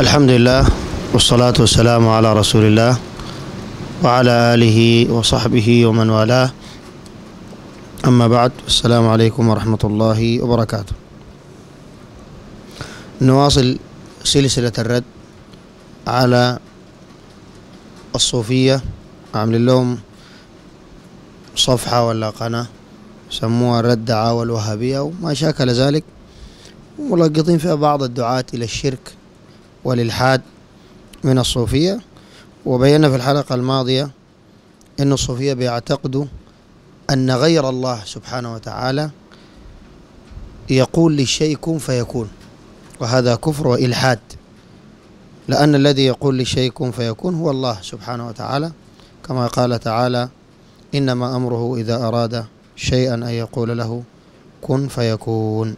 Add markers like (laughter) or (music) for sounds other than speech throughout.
الحمد لله والصلاة والسلام على رسول الله وعلى آله وصحبه ومن والاه أما بعد السلام عليكم ورحمة الله وبركاته نواصل سلسلة الرد على الصوفية عامل لهم صفحة ولا قناة سموها الرد دعاوى الوهابية وما شاكل ذلك ملقطين فيها بعض الدعاة إلى الشرك والإلحاد من الصوفية وبينا في الحلقة الماضية أن الصوفية بيعتقدوا أن غير الله سبحانه وتعالى يقول للشيء كن فيكون وهذا كفر وإلحاد لأن الذي يقول للشيء كن فيكون هو الله سبحانه وتعالى كما قال تعالى إنما أمره إذا أراد شيئا أن يقول له كن فيكون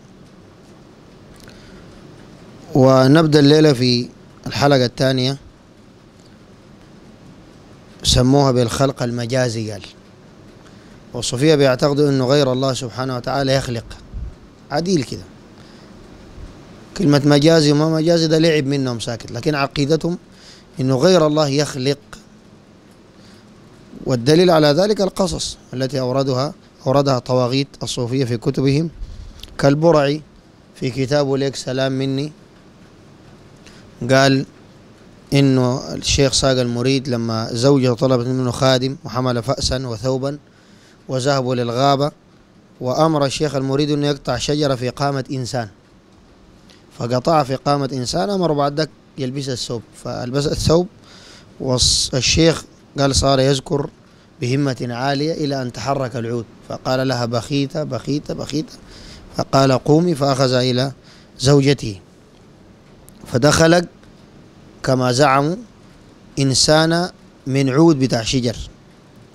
ونبدأ الليلة في الحلقة الثانية سموها بالخلق المجازي قال والصوفية بيعتقدوا أنه غير الله سبحانه وتعالى يخلق عديل كده كلمة مجازي وما مجازي ده لعب منهم ساكت لكن عقيدتهم أنه غير الله يخلق والدليل على ذلك القصص التي أوردها أوردها طواغيت الصوفية في كتبهم كالبرعي في كتابه ليك سلام مني قال إنه الشيخ ساق المريد لما زوجه طلبت منه خادم وحمل فأسا وثوبا وذهبوا للغابة وأمر الشيخ المريد أنه يقطع شجرة في قامة إنسان فقطع في قامة إنسان أمر بعد ذلك يلبس الثوب فألبس الثوب والشيخ قال صار يذكر بهمة عالية إلى أن تحرك العود فقال لها بخيته بخيته بخيته فقال قومي فأخذ إلى زوجته فدخلك كما زعموا إنسان من عود بتاع شجر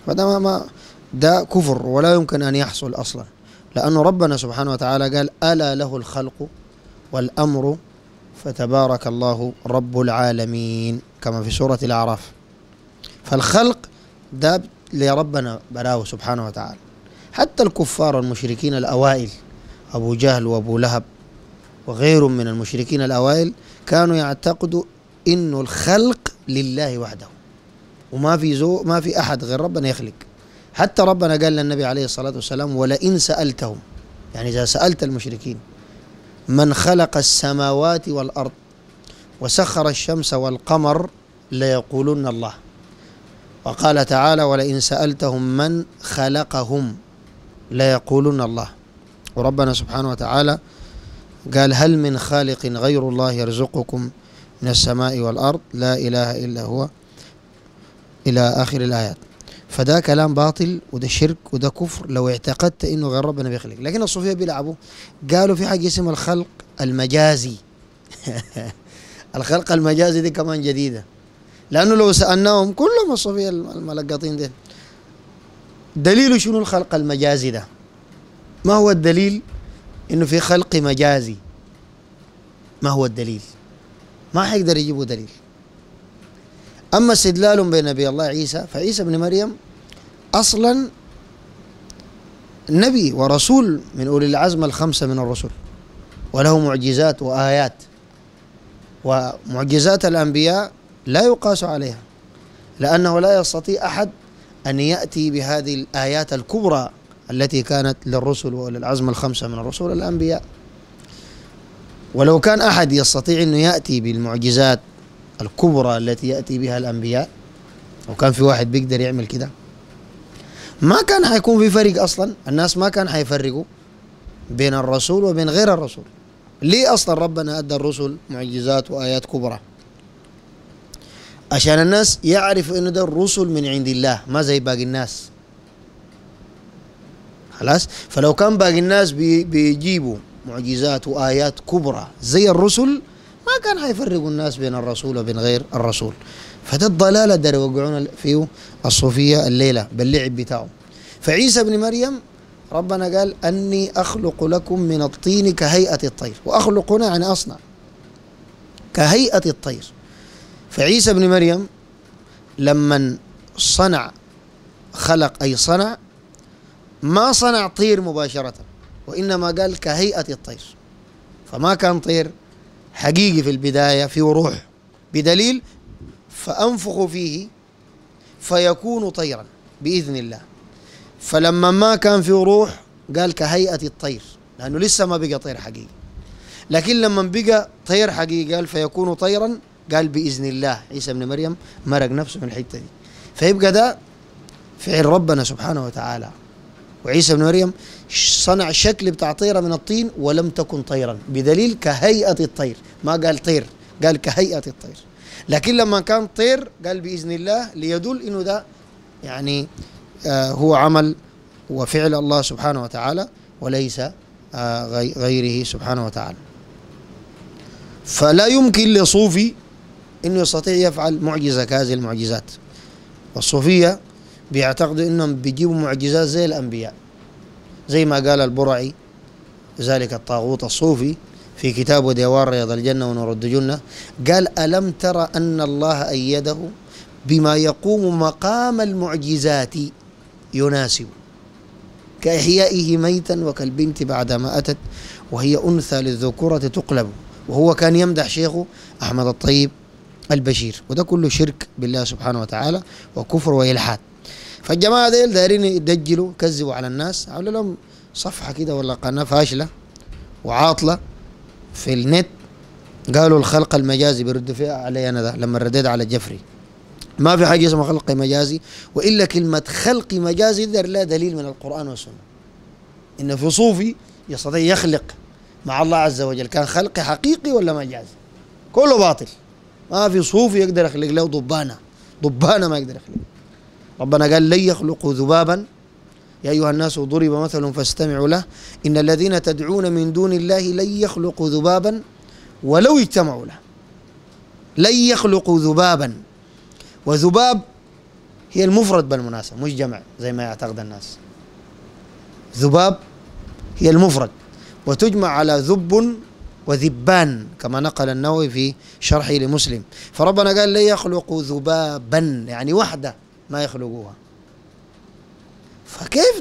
فده ما, ما ده كفر ولا يمكن أن يحصل أصلا لأن ربنا سبحانه وتعالى قال ألا له الخلق والأمر فتبارك الله رب العالمين كما في سورة الأعراف فالخلق ده لربنا براه سبحانه وتعالى حتى الكفار المشركين الأوائل أبو جهل وأبو لهب وغيرهم من المشركين الأوائل كانوا يعتقدوا انه الخلق لله وحده وما في زو ما في احد غير ربنا يخلق حتى ربنا قال للنبي عليه الصلاه والسلام ولئن سالتهم يعني اذا سالت المشركين من خلق السماوات والارض وسخر الشمس والقمر ليقولن الله وقال تعالى ولئن سألتهم من خلقهم ليقولن الله وربنا سبحانه وتعالى قال هل من خالق غير الله يرزقكم من السماء والأرض لا إله إلا هو إلى آخر الآيات فده كلام باطل وده شرك وده كفر لو اعتقدت انه غير ربنا بيخلق لكن الصوفيه بيلعبوا قالوا في حاجه اسمها الخلق المجازي (laughs) الخلق المجازي دي كمان جديده لانه لو سالناهم كلهم الصوفيه الملقطين دي دليل شنو الخلق المجازي ده ما هو الدليل انه في خلق مجازي ما هو الدليل ما حيقدر يجيبوا دليل اما استدلالهم بنبي الله عيسى فعيسى ابن مريم اصلا نبي ورسول من اولي العزم الخمسه من الرسل وله معجزات وايات ومعجزات الانبياء لا يقاس عليها لانه لا يستطيع احد ان ياتي بهذه الايات الكبرى التي كانت للرسل وللعزم الخمسة من الرسل الأنبياء ولو كان أحد يستطيع أنه يأتي بالمعجزات الكبرى التي يأتي بها الأنبياء وكان في واحد بيقدر يعمل كده ما كان حيكون في فرق أصلا الناس ما كان حيفرقوا بين الرسول وبين غير الرسول ليه أصلا ربنا أدى الرسل معجزات وآيات كبرى عشان الناس يعرفوا أنه ده الرسل من عند الله ما زي باقي الناس خلاص فلو كان باقي الناس بي بيجيبوا معجزات وآيات كبرى زي الرسل ما كان حيفرقوا الناس بين الرسول وبين غير الرسول فده الضلال اللي يوقعون فيه الصوفية الليلة باللعب بتاعه فعيسى بن مريم ربنا قال أني أخلق لكم من الطين كهيئة الطير وأخلق هنا يعني أصنع كهيئة الطير فعيسى بن مريم لما صنع خلق أي صنع ما صنع طير مباشرة وإنما قال كهيئة الطير فما كان طير حقيقي في البداية في روح بدليل فأنفخ فيه فيكون طيرا بإذن الله فلما ما كان في روح قال كهيئة الطير لأنه لسه ما بقى طير حقيقي لكن لما بقى طير حقيقي قال فيكون طيرا قال بإذن الله عيسى ابن مريم مرق نفسه من الحتة دي فيبقى ده فعل ربنا سبحانه وتعالى وعيسى بن مريم صنع شكل بتاع طيرة من الطين ولم تكن طيرا بدليل كهيئة الطير ما قال طير قال كهيئة الطير لكن لما كان طير قال بإذن الله ليدل إنه ده يعني آه هو عمل وفعل الله سبحانه وتعالى وليس آه غيره سبحانه وتعالى فلا يمكن لصوفي أنه يستطيع يفعل معجزة كهذه المعجزات والصوفية بيعتقدوا انهم بيجيبوا معجزات زي الانبياء زي ما قال البرعي ذلك الطاغوت الصوفي في كتابه ديوان رياض الجنة ونور الدجنة قال ألم ترى أن الله أيده بما يقوم مقام المعجزات يناسب كإحيائه ميتا وكالبنت بعدما أتت وهي أنثى للذكورة تقلب وهو كان يمدح شيخه أحمد الطيب البشير وده كله شرك بالله سبحانه وتعالى وكفر وإلحاد فالجماعة ديل دايرين يدجلوا كذبوا على الناس عملوا لهم صفحة كده ولا قناة فاشلة وعاطلة في النت قالوا الخلق المجازي بيردوا فيها علي أنا ده لما رديت على جفري ما في حاجة اسمها خلق مجازي وإلا كلمة خلق مجازي دار لا دليل من القرآن والسنة إن في صوفي يستطيع يخلق مع الله عز وجل كان خلقي حقيقي ولا مجازي كله باطل ما في صوفي يقدر يخلق له ضبانة ضبانة ما يقدر يخلق ربنا قال لن يخلقوا ذبابا يا أيها الناس ضرب مثل فاستمعوا له إن الذين تدعون من دون الله لن يخلقوا ذبابا ولو اجتمعوا له لن يخلقوا ذبابا وذباب هي المفرد بالمناسبة مش جمع زي ما يعتقد الناس ذباب هي المفرد وتجمع على ذب وذبان كما نقل النووي في شرحه لمسلم فربنا قال لن يخلقوا ذبابا يعني وحده ما يخلقوها فكيف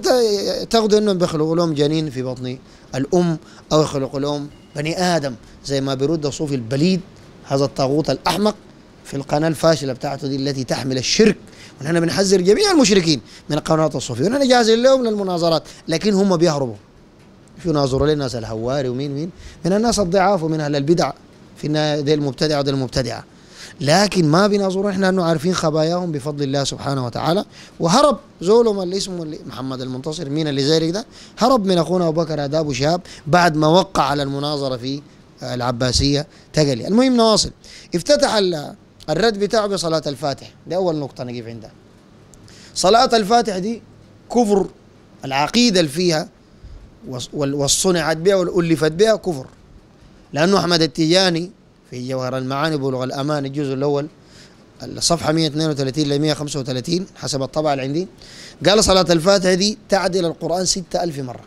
تاخذوا انهم بيخلقوا لهم جنين في بطن الام او يخلقوا لهم بني ادم زي ما بيرد صوفي البليد هذا الطاغوت الاحمق في القناه الفاشله بتاعته دي التي تحمل الشرك ونحن بنحذر جميع المشركين من قنوات الصوفيه ونحن جاهزين لهم للمناظرات لكن هم بيهربوا يناظروا الناس الهواري ومين مين من الناس الضعاف ومن اهل البدع في النهايه دي المبتدعه ودي المبتدعه لكن ما بيناظرون احنا انه عارفين خباياهم بفضل الله سبحانه وتعالى وهرب زولهم اللي اسمه محمد المنتصر مين اللي زي ده هرب من اخونا ابو بكر اداب شهاب بعد ما وقع على المناظره في العباسيه تقلي المهم نواصل افتتح الرد بتاعه بصلاه الفاتح دي اول نقطه نجيب عندها صلاه الفاتح دي كفر العقيده اللي فيها والصنعت بها والالفت بها كفر لانه احمد التيجاني في إيه، جوهر المعاني بلغ الأمان الجزء الأول الصفحة 132 ل 135 حسب الطبعة اللي عندي قال صلاة الفاتحة دي تعدل القرآن 6000 مرة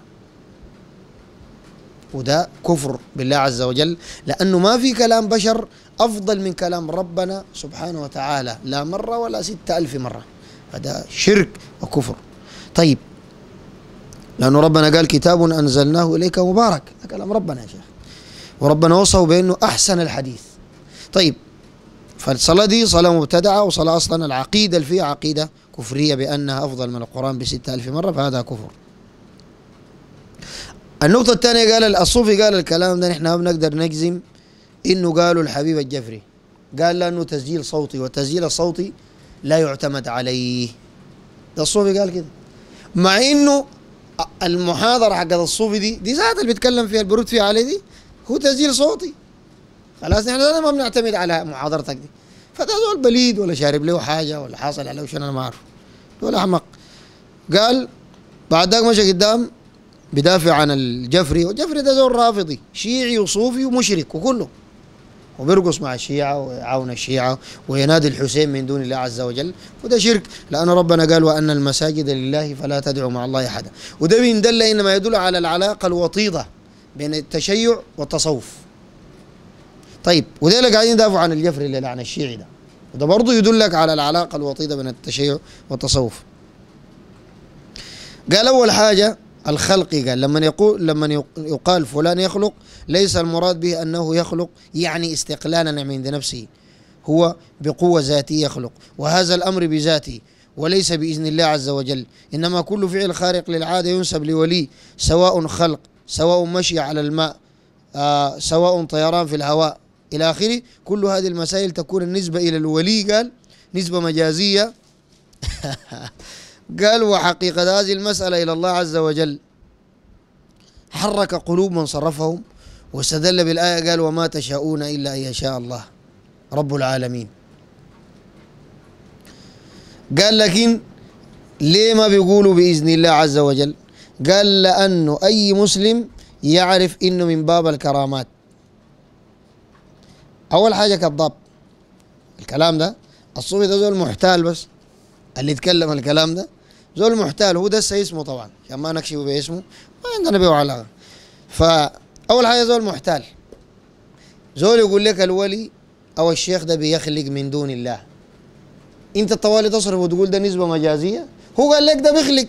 وده كفر بالله عز وجل لأنه ما في كلام بشر أفضل من كلام ربنا سبحانه وتعالى لا مرة ولا ستة ألف مرة هذا شرك وكفر طيب لأنه ربنا قال كتاب أنزلناه إليك مبارك كلام ربنا يا شيخ وربنا وصفه بأنه أحسن الحديث طيب فالصلاة دي صلاة مبتدعة وصلاة أصلا العقيدة اللي فيها عقيدة كفرية بأنها أفضل من القرآن ب ألف مرة فهذا كفر النقطة الثانية قال الصوفي قال الكلام ده نحن ما بنقدر نجزم إنه قالوا الحبيب الجفري قال لأنه تسجيل صوتي والتسجيل الصوتي لا يعتمد عليه ده الصوفي قال كده مع إنه المحاضرة حقت الصوفي دي دي ذات اللي بيتكلم فيها البرود فيها عليه دي هو تسجيل صوتي خلاص نحن ما بنعتمد على محاضرتك دي فده دول بليد ولا شارب له حاجه ولا حاصل عليه شنو انا ما اعرف ولا احمق قال بعد ذاك مشى قدام بدافع عن الجفري والجفري ده زول رافضي شيعي وصوفي ومشرك وكله وبيرقص مع الشيعة ويعاون الشيعة وينادي الحسين من دون الله عز وجل وده شرك لأن ربنا قال وأن المساجد لله فلا تدعوا مع الله أحدا وده بيندل إنما يدل على العلاقة الوطيدة بين التشيع والتصوف طيب وذيلا قاعدين يدافعوا عن الجفري اللي لعن الشيعي ده وده برضه يدلك على العلاقة الوطيدة بين التشيع والتصوف قال أول حاجة الخلقي قال لما يقول لما يقال فلان يخلق ليس المراد به أنه يخلق يعني استقلالا عند نفسه هو بقوة ذاتية يخلق وهذا الأمر بذاته وليس بإذن الله عز وجل إنما كل فعل خارق للعادة ينسب لولي سواء خلق سواء مشي على الماء آه سواء طيران في الهواء إلى آخره كل هذه المسائل تكون النسبة إلى الولي قال نسبة مجازية (laughs) قال وحقيقة هذه المسألة إلى الله عز وجل حرك قلوب من صرفهم واستدل بالآية قال وما تشاءون إلا أن يشاء الله رب العالمين قال لكن ليه ما بيقولوا بإذن الله عز وجل قال لأنه أي مسلم يعرف إنه من باب الكرامات أول حاجة كذاب الكلام ده الصوفي ده زول محتال بس اللي يتكلم الكلام ده زول محتال هو ده اسمه طبعا عشان يعني ما نكشفه باسمه ما عندنا به علاقة فأول حاجة زول محتال زول يقول لك الولي أو الشيخ ده بيخلق من دون الله أنت طوالي تصرف وتقول ده نسبة مجازية هو قال لك ده بيخلق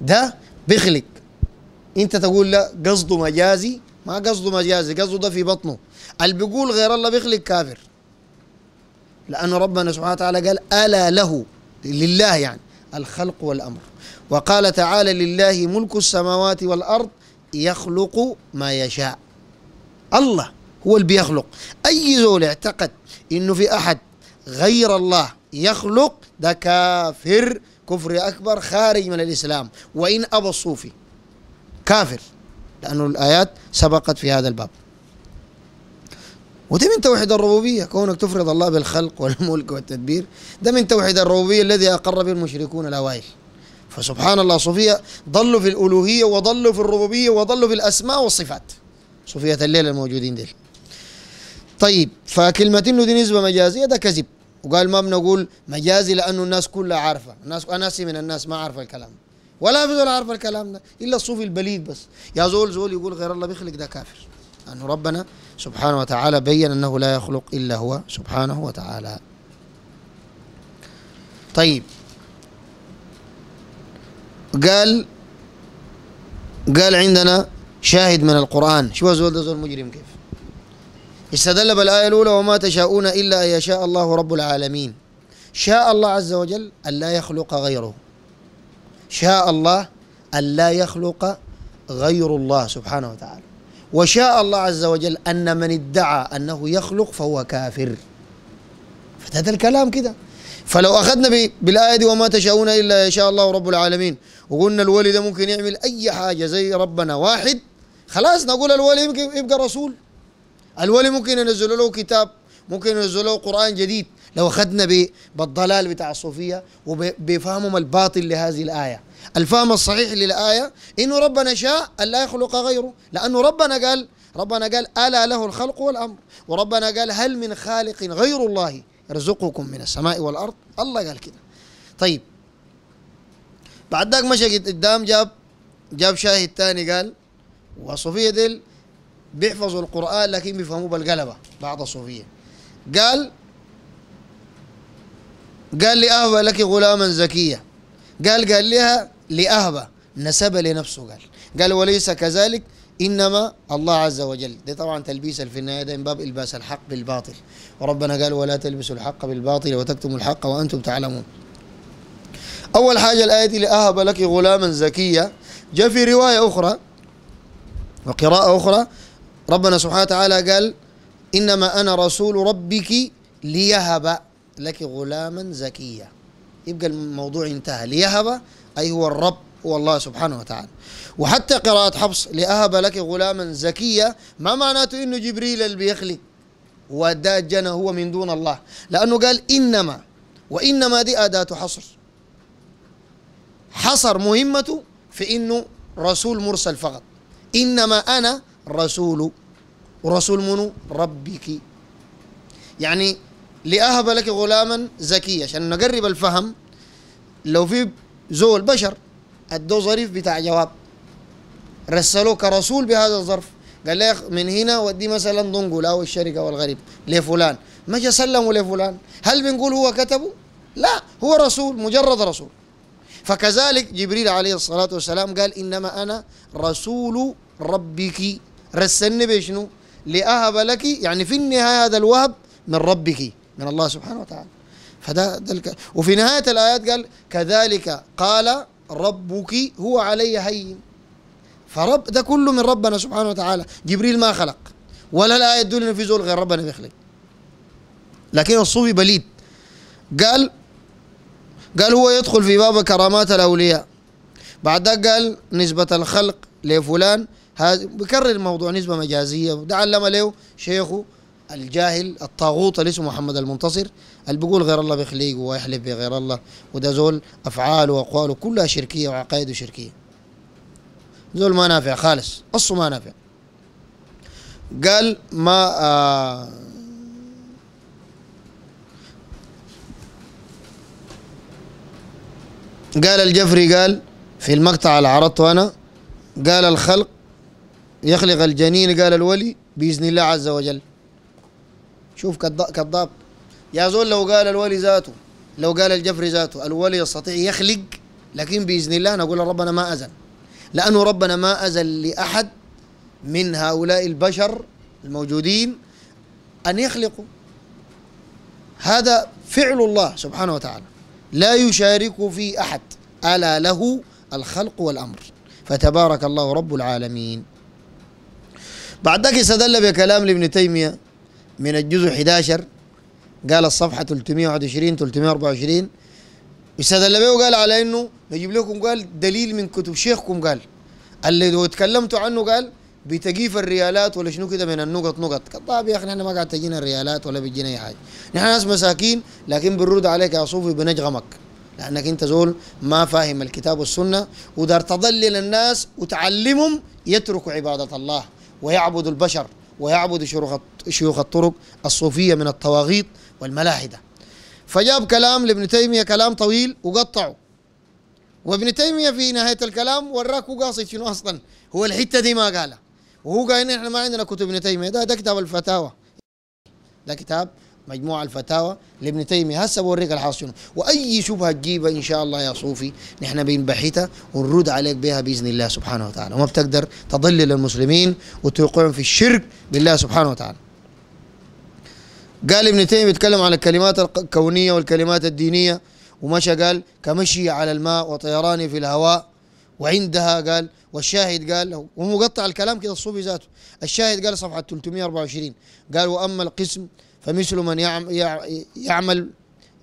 ده بيخلق انت تقول لا قصده مجازي ما قصده مجازي قصده ده في بطنه اللي بيقول غير الله بيخلق كافر لأنه ربنا سبحانه وتعالى قال ألا له لله يعني الخلق والأمر وقال تعالى لله ملك السماوات والأرض يخلق ما يشاء الله هو اللي بيخلق أي زول اعتقد إنه في أحد غير الله يخلق ده كافر كفر أكبر خارج من الإسلام وإن أبى الصوفي كافر لأن الآيات سبقت في هذا الباب وده من توحيد الربوبية كونك تفرض الله بالخلق والملك والتدبير ده من توحيد الربوبية الذي أقر به المشركون الأوائل فسبحان الله صوفية ضلوا في الألوهية وضلوا في الربوبية وضلوا في الأسماء والصفات صوفية الليل الموجودين ديل طيب فكلمة إنه دي نسبة مجازية ده كذب وقال ما بنقول مجازي لانه الناس كلها عارفه الناس انا من الناس ما عارفه الكلام ولا في زول عارف الكلام ده الا الصوفي البليد بس يا زول زول يقول غير الله بيخلق ده كافر انه ربنا سبحانه وتعالى بين انه لا يخلق الا هو سبحانه وتعالى طيب قال قال عندنا شاهد من القرآن شو زول ده زول مجرم كيف استدل بالآية الأولى وما تشاءون إلا أن يشاء الله رب العالمين شاء الله عز وجل أن لا يخلق غيره شاء الله أن لا يخلق غير الله سبحانه وتعالى وشاء الله عز وجل أن من ادعى أنه يخلق فهو كافر فتهت الكلام كده فلو أخذنا بالآية دي وما تشاءون إلا يشاء الله رب العالمين وقلنا الولي ده ممكن يعمل أي حاجة زي ربنا واحد خلاص نقول الولي يبقى رسول الولي ممكن ينزلوا له كتاب ممكن ينزلوا له قرآن جديد لو أخذنا بالضلال بتاع الصوفية وبفهمهم الباطل لهذه الآية الفهم الصحيح للآية إنه ربنا شاء الا يخلق غيره لأنه ربنا قال ربنا قال ألا له الخلق والأمر وربنا قال هل من خالق غير الله يرزقكم من السماء والأرض الله قال كده طيب بعد ذاك مشى قدام جاب جاب شاهد ثاني قال وصوفيه ديل بيحفظوا القرآن لكن بيفهموه بالقلبة بعض الصوفية قال قال لأهبة لك غلاما زكية قال قال لها لأهبة نسب لنفسه قال قال وليس كذلك انما الله عز وجل دي طبعا تلبيس في النهايه ده من باب الباس الحق بالباطل وربنا قال ولا تلبسوا الحق بالباطل وتكتموا الحق وانتم تعلمون اول حاجه الايه دي لاهب لك غلاما زكيا جاء في روايه اخرى وقراءه اخرى ربنا سبحانه وتعالى قال إنما أنا رسول ربك ليهب لك غلاما زكيا يبقى الموضوع انتهى ليهب أي هو الرب هو الله سبحانه وتعالى وحتى قراءة حفص لأهب لك غلاما زكيا ما معناته إنه جبريل اللي بيخلق وداجنا هو من دون الله لأنه قال إنما وإنما دي أداة حصر حصر مهمته في إنه رسول مرسل فقط إنما أنا رسول ورسول منو ربك يعني لأهب لك غلاما زكيا عشان نقرب الفهم لو في زول بشر ادوه ظريف بتاع جواب رسلوه كرسول بهذا الظرف قال لي من هنا ودي مثلا دنقل او الشركه والغريب لفلان ما جا سلموا لفلان هل بنقول هو كتبه؟ لا هو رسول مجرد رسول فكذلك جبريل عليه الصلاه والسلام قال انما انا رسول ربك رسلني بشنو لأهب لك يعني في النهاية هذا الوهب من ربك من الله سبحانه وتعالى فده دلك وفي نهاية الآيات قال كذلك قال ربك هو علي هين فرب ده كله من ربنا سبحانه وتعالى جبريل ما خلق ولا الآية تدل في زول غير ربنا بيخلق لكن الصوفي بليد قال قال هو يدخل في باب كرامات الأولياء بعد ذلك قال نسبة الخلق لفلان هذا بكرر الموضوع نسبة مجازية وده علم له شيخه الجاهل الطاغوت اللي اسمه محمد المنتصر اللي بيقول غير الله بيخليقه ويحلف بغير الله وده زول أفعاله وأقواله كلها شركية وعقائده شركية زول ما نافع خالص قصه ما نافع قال ما آه قال الجفري قال في المقطع اللي عرضته أنا قال الخلق يخلق الجنين قال الولي بإذن الله عز وجل شوف كذاب يا زول لو قال الولي ذاته لو قال الجفري ذاته الولي يستطيع يخلق لكن بإذن الله نقول ربنا ما أذن لأنه ربنا ما أذن لأحد من هؤلاء البشر الموجودين أن يخلقوا هذا فعل الله سبحانه وتعالى لا يشارك في أحد ألا له الخلق والأمر فتبارك الله رب العالمين بعد ذلك استدل بكلام لابن تيمية من الجزء 11 قال الصفحة 321 324 استدل به وقال على انه نجيب لكم قال دليل من كتب شيخكم قال اللي لو تكلمتوا عنه قال بتجيف الريالات ولا شنو كده من النقط نقط طب يا اخي احنا ما قاعد تجينا الريالات ولا بتجينا اي حاجه نحن ناس مساكين لكن بنرد عليك يا صوفي بنجغمك لانك انت زول ما فاهم الكتاب والسنه ودار تضلل الناس وتعلمهم يتركوا عباده الله ويعبد البشر ويعبد شيوخ الطرق الصوفية من الطواغيط والملاحدة فجاب كلام لابن تيمية كلام طويل وقطعه وابن تيمية في نهاية الكلام وراك هو قاصد شنو أصلا هو الحتة دي ما قالها وهو قال إحنا ما عندنا كتب ابن تيمية ده ده كتاب الفتاوى ده كتاب مجموع الفتاوى لابن تيميه هسه بوريك الحاصل شنو واي شبهه تجيبها ان شاء الله يا صوفي نحن بنبحثها ونرد عليك بها باذن الله سبحانه وتعالى وما بتقدر تضلل المسلمين وتوقعهم في الشرك بالله سبحانه وتعالى قال ابن تيميه بيتكلم على الكلمات الكونيه والكلمات الدينيه ومشى قال كمشي على الماء وطيراني في الهواء وعندها قال والشاهد قال ومقطع الكلام كده الصوفي ذاته الشاهد قال صفحة 324 قال وأما القسم فمثل من يعمل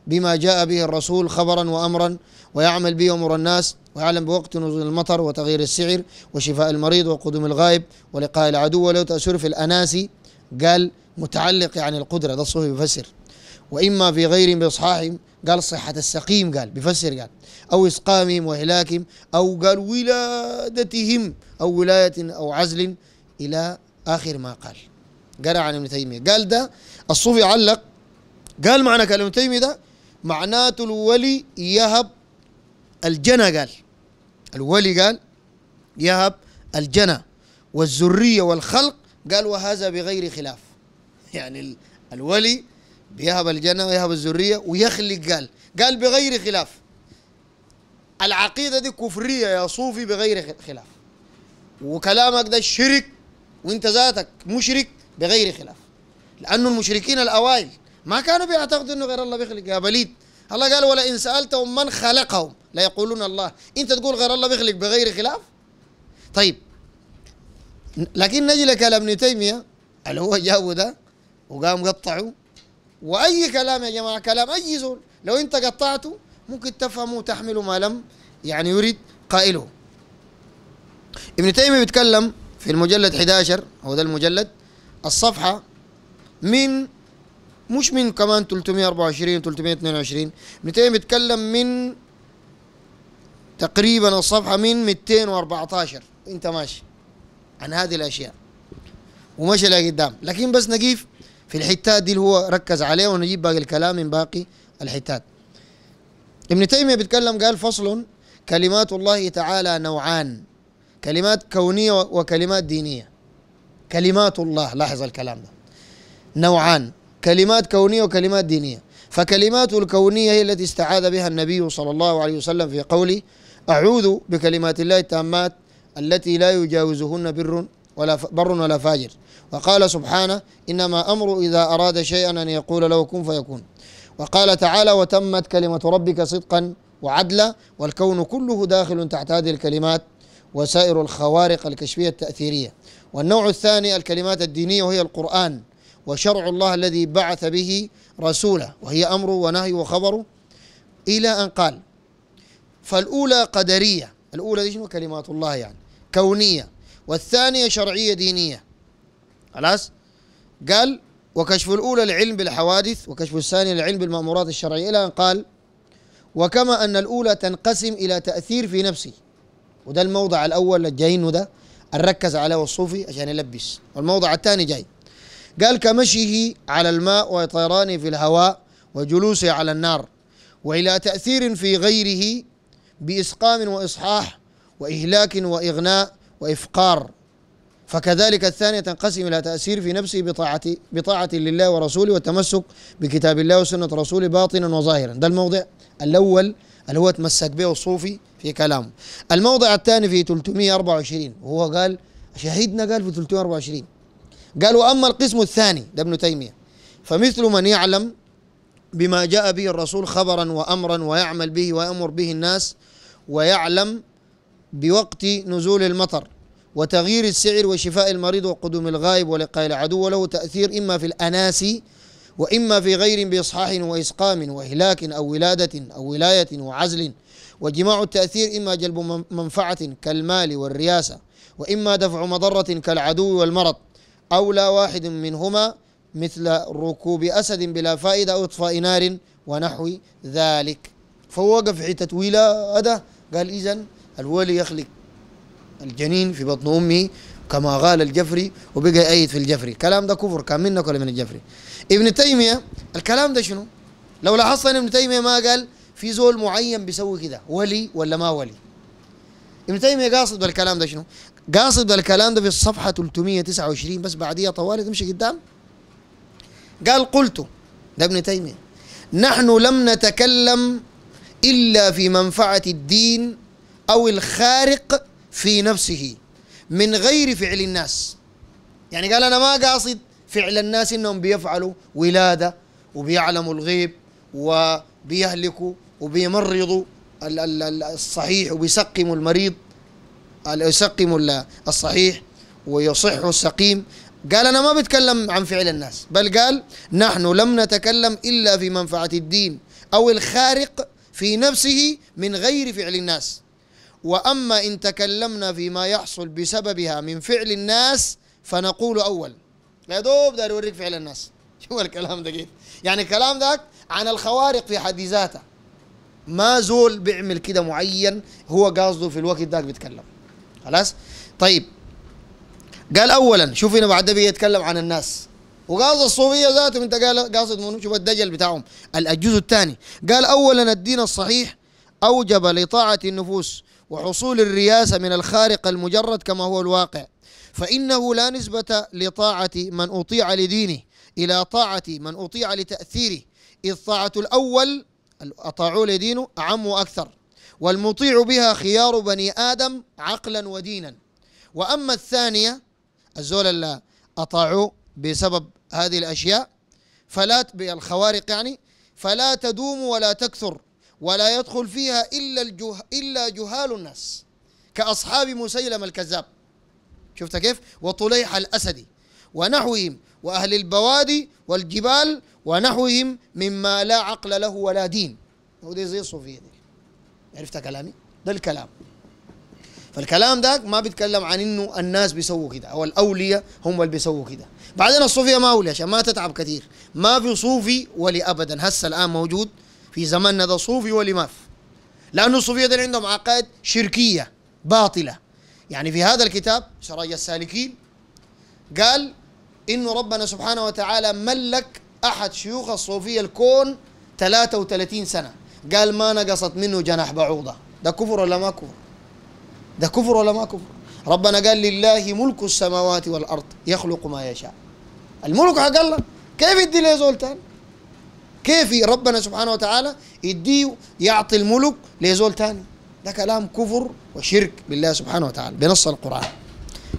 بما جاء به الرسول خبرا وأمرا ويعمل به امر الناس ويعلم بوقت نزول المطر وتغيير السعر وشفاء المريض وقدوم الغائب ولقاء العدو ولو تأثير في الأناسي قال متعلق يعني القدرة ده الصوفي بفسر وإما في غير بإصحاح قال صحة السقيم قال بفسر قال أو إسقامهم وهلاكهم أو قال ولادتهم أو ولاية أو عزل إلى آخر ما قال قرأ عن ابن تيمية قال ده الصوفي علق قال معنى كلمة تيمي ده معناته الولي يهب الجنى قال الولي قال يهب الجنى والذرية والخلق قال وهذا بغير خلاف يعني الولي بيهب الجنة ويهب الذرية ويخلق قال قال بغير خلاف العقيدة دي كفرية يا صوفي بغير خلاف وكلامك ده شرك وانت ذاتك مشرك بغير خلاف لأنه المشركين الأوائل ما كانوا بيعتقدوا أنه غير الله بيخلق يا بليد الله قال ولئن سألتهم من خلقهم ليقولون الله أنت تقول غير الله بيخلق بغير خلاف طيب لكن نجي لكلام ابن تيمية اللي هو جابه ده وقام قطعه وأي كلام يا جماعة كلام أي زول لو أنت قطعته ممكن تفهمه وتحمله ما لم يعني يريد قائله ابن تيمية بيتكلم في المجلد 11 هو ده المجلد الصفحة من مش من كمان 324 322 200 بتكلم من تقريبا الصفحة من 214 انت ماشي عن هذه الاشياء وماشي لقدام لكن بس نقيف في الحتات دي اللي هو ركز عليها ونجيب باقي الكلام من باقي الحتات ابن تيمية بيتكلم قال فصل كلمات الله تعالى نوعان كلمات كونية وكلمات دينية كلمات الله لاحظ الكلام ده نوعان كلمات كونية وكلمات دينية فكلماته الكونية هي التي استعاذ بها النبي صلى الله عليه وسلم في قوله أعوذ بكلمات الله التامات التي لا يجاوزهن بر ولا بر ولا فاجر وقال سبحانه إنما أمر إذا أراد شيئا أن يقول له كن فيكون وقال تعالى وتمت كلمة ربك صدقا وعدلا والكون كله داخل تحت هذه الكلمات وسائر الخوارق الكشفية التأثيرية والنوع الثاني الكلمات الدينية وهي القرآن وشرع الله الذي بعث به رسوله وهي أمره ونهي وخبره إلى أن قال فالأولى قدرية الأولى دي شنو كلمات الله يعني كونية والثانية شرعية دينية خلاص قال وكشف الأولى العلم بالحوادث وكشف الثانية العلم بالمأمورات الشرعية إلى أن قال وكما أن الأولى تنقسم إلى تأثير في نفسه وده الموضع الأول اللي جايينه ده الركز عليه الصوفي عشان يلبس والموضع الثاني جاي قال كمشيه على الماء وطيرانه في الهواء وجلوسه على النار والى تاثير في غيره باسقام واصحاح واهلاك واغناء وافقار فكذلك الثانية تنقسم إلى تأثير في نفسه بطاعة بطاعة لله ورسوله والتمسك بكتاب الله وسنة رسوله باطنا وظاهرا ده الموضع الأول اللي هو تمسك به الصوفي في كلامه الموضع الثاني في 324 وهو قال شهيدنا قال في 324 قالوا أما القسم الثاني ده ابن تيمية فمثل من يعلم بما جاء به الرسول خبرا وأمرا ويعمل به ويأمر به الناس ويعلم بوقت نزول المطر وتغيير السعر وشفاء المريض وقدوم الغائب ولقاء العدو وله تأثير إما في الأناسي وإما في غير بإصحاح وإسقام وإهلاك أو ولادة أو ولاية وعزل وجماع التأثير إما جلب منفعة كالمال والرياسة وإما دفع مضرة كالعدو والمرض أولى واحد منهما مثل ركوب أسد بلا فائدة أو إطفاء نار ونحو ذلك فوقف حتة ولا حتة ولادة قال إذا الولي يخلق الجنين في بطن أمه كما قال الجفري وبقى أيد في الجفري الكلام ده كفر كان منك ولا من الجفري ابن تيمية الكلام ده شنو لو لاحظت أن ابن تيمية ما قال في زول معين بيسوي كده ولي ولا ما ولي ابن تيمية قاصد بالكلام ده شنو قاصد الكلام ده في الصفحة 329 بس بعديها طوالي تمشي قدام قال قلت ده ابن تيمية نحن لم نتكلم إلا في منفعة الدين أو الخارق في نفسه من غير فعل الناس يعني قال أنا ما قاصد فعل الناس إنهم بيفعلوا ولادة وبيعلموا الغيب وبيهلكوا وبيمرضوا الصحيح وبيسقموا المريض الأسقم الصحيح ويصح السقيم قال أنا ما بتكلم عن فعل الناس بل قال نحن لم نتكلم إلا في منفعة الدين أو الخارق في نفسه من غير فعل الناس وأما إن تكلمنا فيما يحصل بسببها من فعل الناس فنقول أول لا دوب دار يوريك فعل الناس (laughs) شو الكلام ده كيف يعني الكلام ذاك عن الخوارق في حد ذاته ما زول بيعمل كده معين هو قاصده في الوقت ذاك بيتكلم خلاص طيب قال اولا شوف هنا بعد بيتكلم عن الناس وقاصد الصوفيه ذاته انت قال قاصد منهم شوف الدجل بتاعهم الجزء الثاني قال اولا الدين الصحيح اوجب لطاعه النفوس وحصول الرياسه من الخارق المجرد كما هو الواقع فانه لا نسبه لطاعه من اطيع لدينه الى طاعه من اطيع لتاثيره اذ طاعه الاول اطاعوا لدينه اعم واكثر والمطيع بها خيار بني آدم عقلا ودينا وأما الثانية الزول اللي أطاعوه بسبب هذه الأشياء فلا بالخوارق يعني فلا تدوم ولا تكثر ولا يدخل فيها إلا الجه إلا جهال الناس كأصحاب مسيلم الكذاب شفت كيف وطليح الأسدي ونحوهم وأهل البوادي والجبال ونحوهم مما لا عقل له ولا دين ودي زي الصوفية دي عرفت كلامي ده الكلام فالكلام ده ما بيتكلم عن انه الناس بيسووا كده او الاولياء هم اللي بيسووا كده بعدين الصوفيه ما اولياء عشان ما تتعب كثير ما في صوفي ولي ابدا هسه الان موجود في زماننا ده صوفي ولي ما في لانه الصوفيه دول عندهم عقائد شركيه باطله يعني في هذا الكتاب سراج السالكين قال انه ربنا سبحانه وتعالى ملك احد شيوخ الصوفيه الكون 33 سنه قال ما نقصت منه جناح بعوضة ده كفر ولا ما كفر ده كفر ولا ما كفر ربنا قال لله ملك السماوات والأرض يخلق ما يشاء الملك حق الله كيف يدي له زول كيف ربنا سبحانه وتعالى يديه يعطي الملك لزول ثاني؟ ده كلام كفر وشرك بالله سبحانه وتعالى بنص القرآن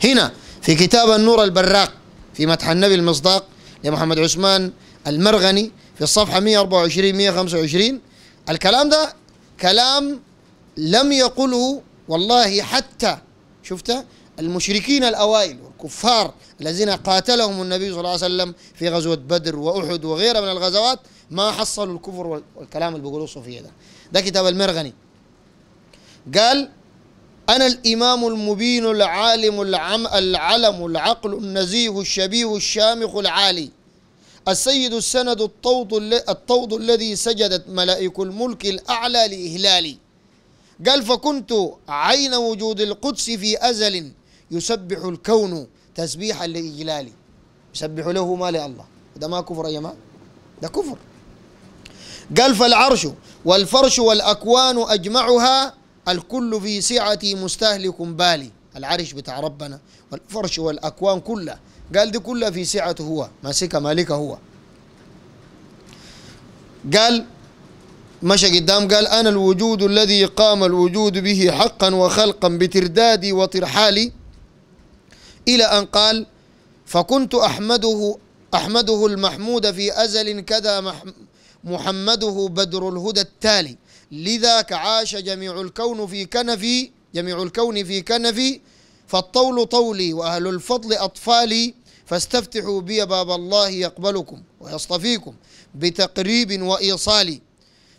هنا في كتاب النور البراق في مدح النبي المصداق لمحمد عثمان المرغني في الصفحة 124 125 الكلام ده كلام لم يقله والله حتى شفت المشركين الأوائل والكفار الذين قاتلهم النبي صلى الله عليه وسلم في غزوة بدر وأحد وغيرها من الغزوات ما حصلوا الكفر والكلام اللي بيقولوه الصوفية ده ده كتاب المرغني قال أنا الإمام المبين العالم العم العلم العقل النزيه الشبيه الشامخ العالي السيد السند الطوض الطوض الذي سجدت ملائك الملك الأعلى لإهلالي قال فكنت عين وجود القدس في أزل يسبح الكون تسبيحا لإجلالي يسبح له ما لله ده ما كفر يا جماعة ده كفر قال فالعرش والفرش والأكوان أجمعها الكل في سعتي مستهلك بالي العرش بتاع ربنا والفرش والأكوان كلها قال دي كلها في سعته هو ماسكها مالكها هو قال مشى قدام قال أنا الوجود الذي قام الوجود به حقا وخلقا بتردادي وترحالي إلى أن قال فكنت أحمده أحمده المحمود في أزل كذا محمده بدر الهدى التالي لذاك عاش جميع الكون في كنفي جميع الكون في كنفي فالطول طولي وأهل الفضل أطفالي فاستفتحوا بي باب الله يقبلكم ويصطفيكم بتقريب وإيصالي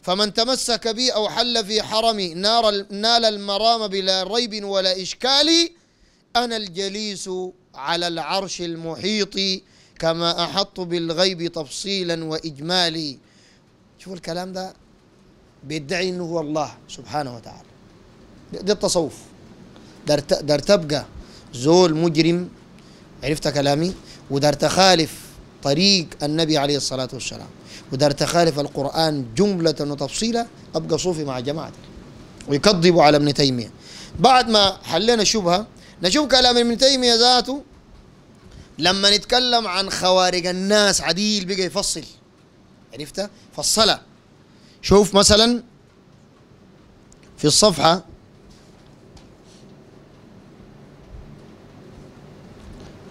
فمن تمسك بي أو حل في حرمي نار نال المرام بلا ريب ولا إشكال أنا الجليس على العرش المحيط كما أحط بالغيب تفصيلا وإجمالي شوفوا الكلام ده بيدعي أنه هو الله سبحانه وتعالى ده التصوف دار تبقى زول مجرم عرفت كلامي ودار تخالف طريق النبي عليه الصلاة والسلام ودار تخالف القرآن جملة وتفصيلا أبقى صوفي مع جماعتي ويكذبوا على ابن تيمية بعد ما حلينا الشبهة نشوف كلام ابن تيمية ذاته لما نتكلم عن خوارج الناس عديل بقى يفصل عرفت فصلها شوف مثلا في الصفحة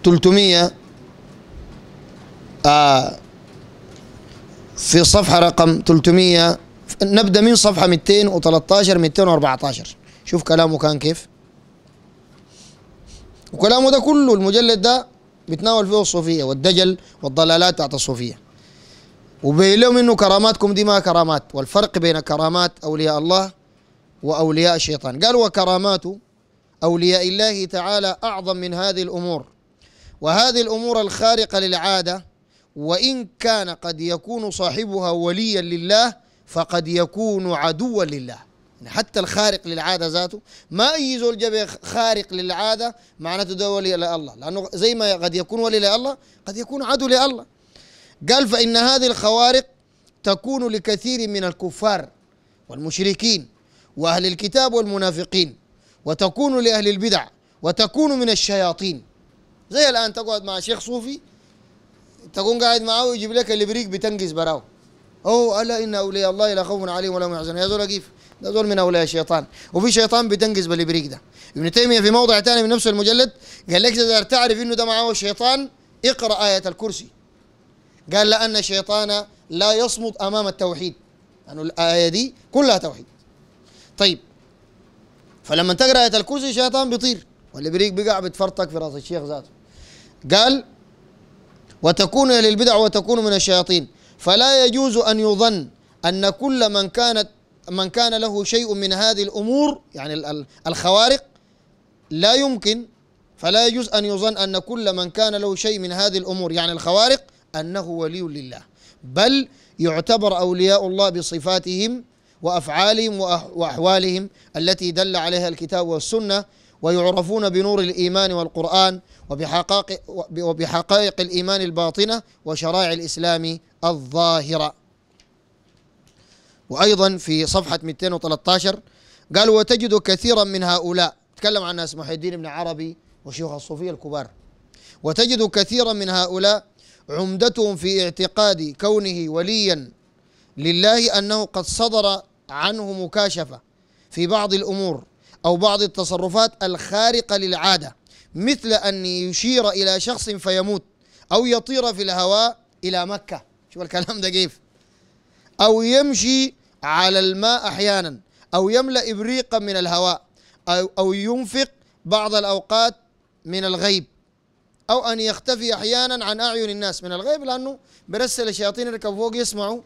300 آه في صفحة رقم 300 نبدأ من صفحة 213 214 شوف كلامه كان كيف وكلامه ده كله المجلد ده بيتناول فيه الصوفية والدجل والضلالات تحت الصوفية وبين لهم انه كراماتكم دي ما كرامات والفرق بين كرامات اولياء الله واولياء الشيطان قال وكرامات اولياء الله تعالى اعظم من هذه الامور وهذه الأمور الخارقة للعادة وإن كان قد يكون صاحبها وليا لله فقد يكون عدوا لله يعني حتى الخارق للعادة ذاته ما أي زول جاب خارق للعادة معناته ده ولي لله لأنه زي ما قد يكون ولي لله قد يكون عدو لله قال فإن هذه الخوارق تكون لكثير من الكفار والمشركين وأهل الكتاب والمنافقين وتكون لأهل البدع وتكون من الشياطين زي الان تقعد مع شيخ صوفي تكون قاعد معاه ويجيب لك الابريق بتنقز براو او الا ان اولياء الله لا خوف عليهم ولا هم يحزنون يا زول كيف ده زول من اولياء الشيطان وفي شيطان بتنقز بالابريق ده ابن تيميه في موضع ثاني من نفس المجلد قال لك اذا تعرف انه ده معاه الشيطان اقرا ايه الكرسي قال لان الشيطان لا يصمت امام التوحيد لانه يعني الايه دي كلها توحيد طيب فلما تقرا ايه الكرسي الشيطان بيطير والابريق بيقع بتفرطك في راس الشيخ ذاته قال وتكون للبدع وتكون من الشياطين فلا يجوز أن يظن أن كل من كانت من كان له شيء من هذه الأمور يعني الخوارق لا يمكن فلا يجوز أن يظن أن كل من كان له شيء من هذه الأمور يعني الخوارق أنه ولي لله بل يعتبر أولياء الله بصفاتهم وأفعالهم وأحوالهم التي دل عليها الكتاب والسنة ويعرفون بنور الإيمان والقرآن وبحقائق, وبحقائق الإيمان الباطنة وشرائع الإسلام الظاهرة وأيضا في صفحة 213 قال وتجد كثيرا من هؤلاء تكلم عن ناس محي الدين بن عربي وشيوخ الصوفية الكبار وتجد كثيرا من هؤلاء عمدتهم في اعتقاد كونه وليا لله أنه قد صدر عنه مكاشفة في بعض الأمور أو بعض التصرفات الخارقة للعادة مثل أن يشير إلى شخص فيموت أو يطير في الهواء إلى مكة شوف الكلام ده كيف أو يمشي على الماء أحيانا أو يملأ إبريقا من الهواء أو, أو ينفق بعض الأوقات من الغيب أو أن يختفي أحيانا عن أعين الناس من الغيب لأنه برسل الشياطين يركب فوق يسمعوا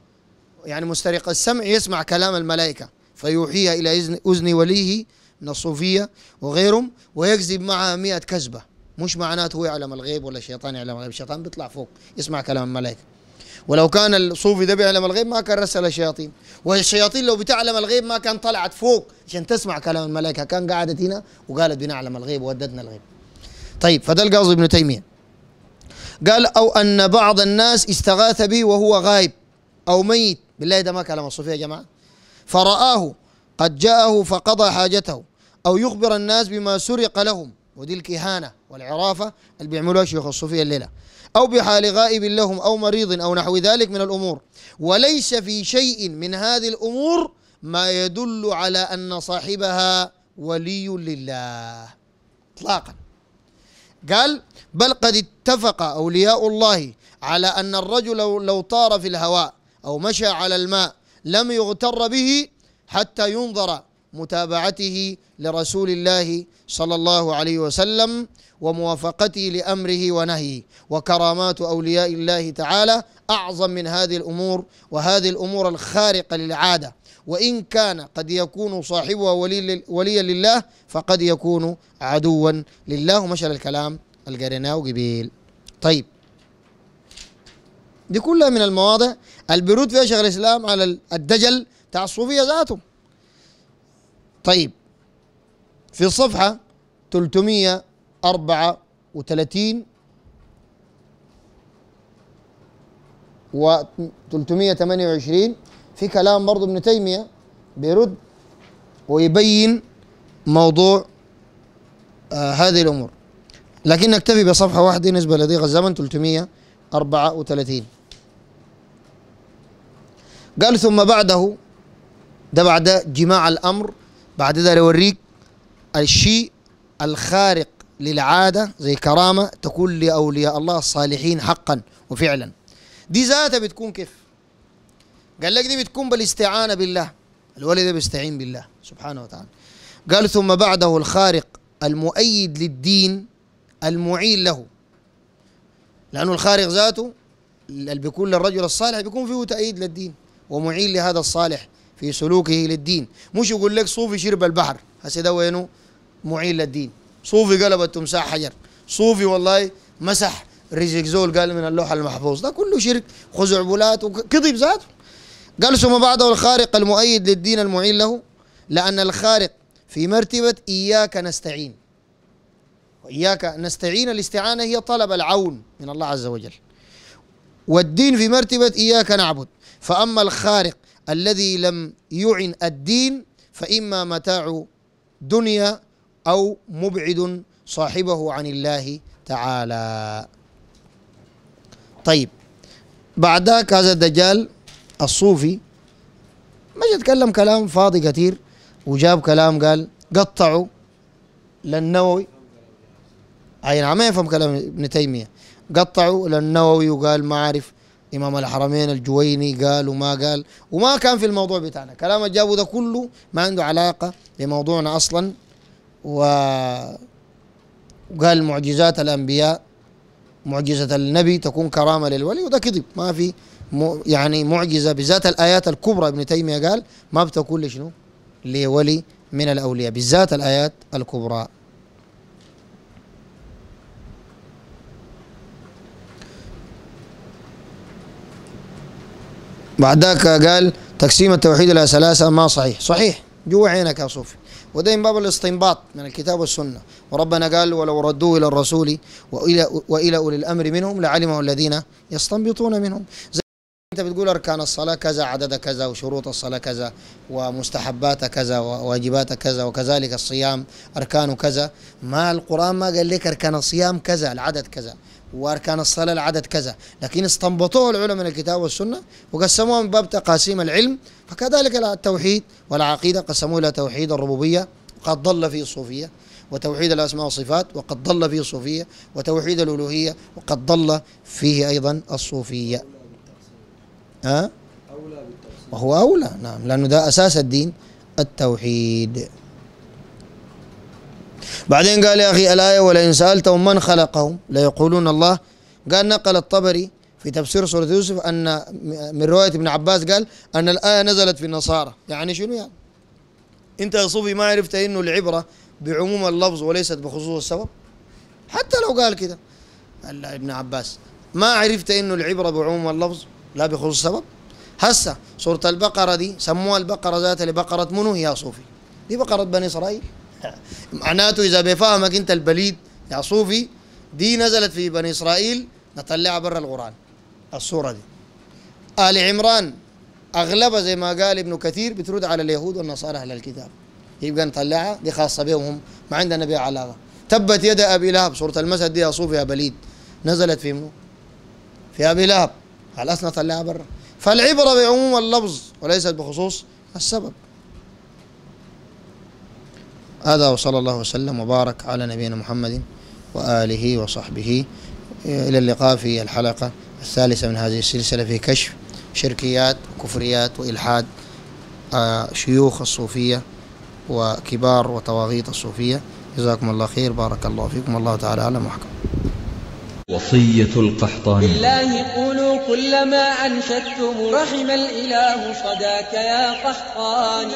يعني مسترق السمع يسمع كلام الملائكة فيوحيها إلى أذن وليه من الصوفية وغيرهم ويكذب معها مئة كذبة مش معناته هو يعلم الغيب ولا الشيطان يعلم الغيب الشيطان بيطلع فوق يسمع كلام الملائكة ولو كان الصوفي ده بيعلم الغيب ما كان رسل الشياطين والشياطين لو بتعلم الغيب ما كان طلعت فوق عشان تسمع كلام الملائكة كان قعدت هنا وقالت بنعلم الغيب وددنا الغيب طيب فده القاضي ابن تيمية قال أو أن بعض الناس استغاث به وهو غايب أو ميت بالله ده ما كلام الصوفية يا جماعة فرآه قد جاءه فقضى حاجته أو يخبر الناس بما سرق لهم ودي الكهانة والعرافة اللي بيعملوها شيوخ الصوفية الليلة أو بحال غائب لهم أو مريض أو نحو ذلك من الأمور وليس في شيء من هذه الأمور ما يدل على أن صاحبها ولي لله إطلاقا قال بل قد اتفق أولياء الله على أن الرجل لو طار في الهواء أو مشى على الماء لم يغتر به حتى ينظر متابعته لرسول الله صلى الله عليه وسلم وموافقته لأمره ونهيه وكرامات أولياء الله تعالى أعظم من هذه الأمور وهذه الأمور الخارقة للعادة وإن كان قد يكون صاحبها ولي وليا لله فقد يكون عدوا لله مشل الكلام القرناه قبيل طيب دي كلها من المواضع البرود فيها شيخ الإسلام على الدجل تاع الصوفية ذاته طيب في الصفحة 334 و 328 في كلام برضه ابن تيمية بيرد ويبين موضوع آه هذه الأمور لكن نكتفي بصفحة واحدة نسبة لضيق الزمن 334 قال ثم بعده ده بعد جماع الأمر بعد ذا اوريك الشيء الخارق للعاده زي كرامه تكون لاولياء الله الصالحين حقا وفعلا دي ذاتها بتكون كيف قال لك دي بتكون بالاستعانه بالله الولد ده بيستعين بالله سبحانه وتعالى قال ثم بعده الخارق المؤيد للدين المعين له لأنه الخارق ذاته اللي بيكون للرجل الصالح بيكون فيه تأييد للدين ومعين لهذا الصالح في سلوكه للدين مش يقول لك صوفي شرب البحر هسه ده وينه معين للدين صوفي قلب التمساح حجر صوفي والله مسح رزق زول قال من اللوح المحفوظ ده كله شرك خزعبلات وكذب ذاته قال ثم بعده الخارق المؤيد للدين المعين له لأن الخارق في مرتبة إياك نستعين وإياك نستعين الاستعانة هي طلب العون من الله عز وجل والدين في مرتبة إياك نعبد فأما الخارق الذي لم يعن الدين فإما متاع دنيا أو مبعد صاحبه عن الله تعالى طيب بعد هذا الدجال الصوفي ما يتكلم كلام فاضي كثير وجاب كلام قال قطعوا للنووي اي نعم ما يفهم كلام ابن تيميه قطعوا للنووي وقال ما عارف إمام الحرمين الجويني قال وما قال وما كان في الموضوع بتاعنا كلام جابه ده كله ما عنده علاقة بموضوعنا أصلا و وقال معجزات الأنبياء معجزة النبي تكون كرامة للولي وده كذب ما في يعني معجزة بذات الآيات الكبرى ابن تيمية قال ما بتكون لشنو لولي من الأولياء بالذات الآيات الكبرى بعد ذاك قال تقسيم التوحيد إلى ثلاثة ما صحيح صحيح جوا عينك يا صوفي وده من باب الاستنباط من الكتاب والسنة وربنا قال ولو ردوه إلى الرسول وإلى, وإلى أولي الأمر منهم لعلمه الذين يستنبطون منهم زي انت بتقول اركان الصلاه كذا عدد كذا وشروط الصلاه كذا ومستحبات كذا وواجبات كذا وكذلك الصيام اركان كذا ما القران ما قال لك اركان الصيام كذا العدد كذا واركان الصلاه العدد كذا لكن استنبطوه العلماء من الكتاب والسنه وقسموها من باب تقاسيم العلم فكذلك التوحيد والعقيده قسموه الى توحيد الربوبيه وقد ضل فيه الصوفيه وتوحيد الاسماء والصفات وقد ضل فيه الصوفيه وتوحيد الالوهيه وقد ضل فيه ايضا الصوفيه ها أه؟ وهو اولى نعم لانه ده اساس الدين التوحيد بعدين قال يا أخي الآية ولئن سألتهم من خلقهم ليقولون الله قال نقل الطبري في تفسير سورة يوسف أن من رواية ابن عباس قال أن الآية نزلت في النصارى يعني شنو يعني أنت يا صوفي ما عرفت أنه العبرة بعموم اللفظ وليست بخصوص السبب حتى لو قال كده قال ابن عباس ما عرفت أنه العبرة بعموم اللفظ لا بخصوص السبب هسه سورة البقرة دي سموها البقرة ذات لبقرة منو يا صوفي دي بقرة بني إسرائيل معناته إذا بيفهمك أنت البليد يا صوفي دي نزلت في بني إسرائيل نطلعها برا القرآن الصورة دي آل عمران أغلبها زي ما قال ابن كثير بترد على اليهود والنصارى أهل الكتاب يبقى نطلعها دي خاصة بهم هم ما عندنا بها علاقة تبت يد أبي لهب صورة المسد دي يا صوفي يا بليد نزلت في منو؟ في أبي لهب على نطلعها طلعها برا فالعبرة بعموم اللفظ وليست بخصوص السبب هذا وصلى الله وسلم وبارك على نبينا محمد وآله وصحبه إلى اللقاء في الحلقة الثالثة من هذه السلسلة في كشف شركيات وكفريات وإلحاد آه، شيوخ الصوفية وكبار وطواغيت الصوفية جزاكم الله خير بارك الله فيكم والله تعالى على محكم وصية القحطاني بالله قولوا كلما أنشدتم رحم الإله صداك يا قحطاني